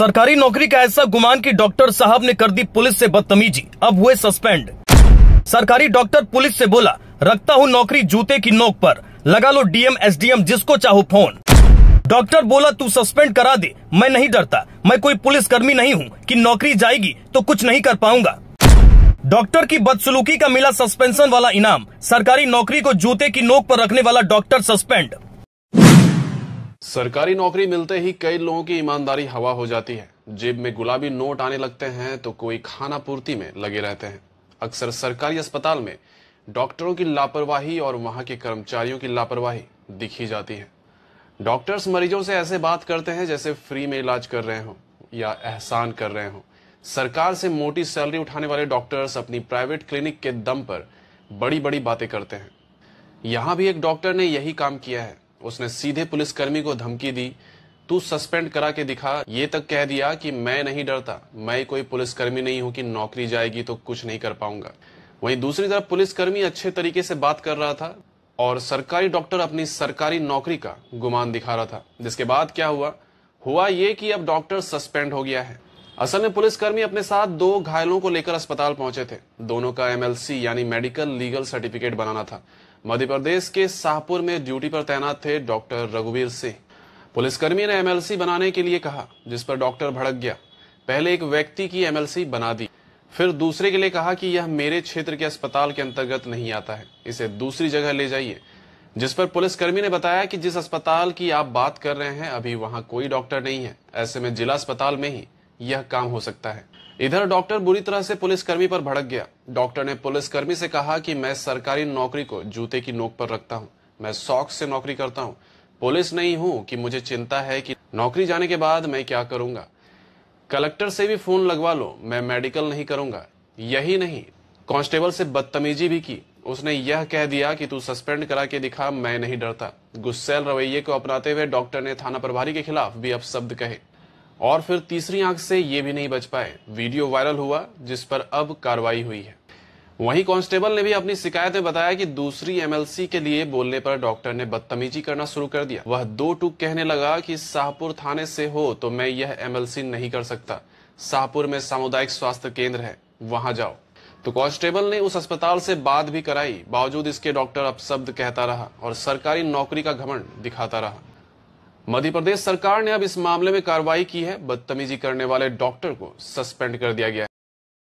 सरकारी नौकरी का ऐसा गुमान कि डॉक्टर साहब ने कर दी पुलिस से बदतमीजी अब हुए सस्पेंड सरकारी डॉक्टर पुलिस से बोला रखता हूँ नौकरी जूते की नोक पर लगा लो डीएम एसडीएम जिसको चाहो फोन डॉक्टर बोला तू सस्पेंड करा दे मैं नहीं डरता मैं कोई पुलिस कर्मी नहीं हूँ कि नौकरी जाएगी तो कुछ नहीं कर पाऊंगा डॉक्टर की बदसलूकी का मिला सस्पेंशन वाला इनाम सरकारी नौकरी को जूते की नोक पर रखने वाला डॉक्टर सस्पेंड सरकारी नौकरी मिलते ही कई लोगों की ईमानदारी हवा हो जाती है जेब में गुलाबी नोट आने लगते हैं तो कोई खाना पूर्ति में लगे रहते हैं अक्सर सरकारी अस्पताल में डॉक्टरों की लापरवाही और वहां के कर्मचारियों की लापरवाही दिखी जाती है डॉक्टर्स मरीजों से ऐसे बात करते हैं जैसे फ्री में इलाज कर रहे हो या एहसान कर रहे हो सरकार से मोटी सैलरी उठाने वाले डॉक्टर्स अपनी प्राइवेट क्लिनिक के दम पर बड़ी बड़ी बातें करते हैं यहां भी एक डॉक्टर ने यही काम किया है उसने सीधे पुलिसकर्मी को धमकी दी तू सस्पेंड करा के दिखा ये तक कह दिया कि मैं नहीं डरता मैं कोई पुलिसकर्मी नहीं हूं कि नौकरी जाएगी तो कुछ नहीं कर पाऊंगा वहीं दूसरी तरफ पुलिसकर्मी अच्छे तरीके से बात कर रहा था और सरकारी डॉक्टर अपनी सरकारी नौकरी का गुमान दिखा रहा था जिसके बाद क्या हुआ हुआ ये कि अब डॉक्टर सस्पेंड हो गया है असल में पुलिसकर्मी अपने साथ दो घायलों को लेकर अस्पताल पहुंचे थे दोनों का एमएलसी यानी मेडिकल लीगल सर्टिफिकेट बनाना था मध्य प्रदेश के शाहपुर में ड्यूटी पर तैनात थे डॉक्टर रघुवीर सिंह पुलिसकर्मी ने एमएलसी बनाने के लिए कहा जिस पर डॉक्टर भड़क गया पहले एक व्यक्ति की एमएलसी बना दी फिर दूसरे के लिए कहा कि यह मेरे क्षेत्र के अस्पताल के अंतर्गत नहीं आता है इसे दूसरी जगह ले जाइए जिस पर पुलिसकर्मी ने बताया कि जिस अस्पताल की आप बात कर रहे हैं अभी वहां कोई डॉक्टर नहीं है ऐसे में जिला अस्पताल में ही यह काम हो सकता है इधर डॉक्टर बुरी तरह से पुलिसकर्मी पर भड़क गया डॉक्टर ने पुलिसकर्मी से कहा कि मैं सरकारी नौकरी को जूते की नोक पर रखता हूँ मैं शौक से नौकरी करता हूँ पुलिस नहीं हूँ कि मुझे चिंता है कि नौकरी जाने के बाद मैं क्या करूंगा कलेक्टर से भी फोन लगवा लो मैं मेडिकल नहीं करूंगा यही नहीं कांस्टेबल से बदतमीजी भी की उसने यह कह दिया कि तू सस्पेंड करा के दिखा मैं नहीं डरता गुस्सेल रवैये को अपनाते हुए डॉक्टर ने थाना प्रभारी के खिलाफ भी अपशब्द कहे और फिर तीसरी आंख से ये भी नहीं बच पाए वीडियो वायरल हुआ जिस पर अब कार्रवाई हुई है वहीं कांस्टेबल ने भी अपनी शिकायत में बताया कि दूसरी एमएलसी के लिए बोलने पर डॉक्टर ने बदतमीजी करना शुरू कर दिया वह दो टूक कहने लगा कि शाहपुर थाने से हो तो मैं यह एमएलसी नहीं कर सकता शाहपुर में सामुदायिक स्वास्थ्य केंद्र है वहां जाओ तो कांस्टेबल ने उस अस्पताल से बात भी कराई बावजूद इसके डॉक्टर अपशब्द कहता रहा और सरकारी नौकरी का घमंड दिखाता रहा मध्य प्रदेश सरकार ने अब इस मामले में कार्रवाई की है बदतमीजी करने वाले डॉक्टर को सस्पेंड कर दिया गया है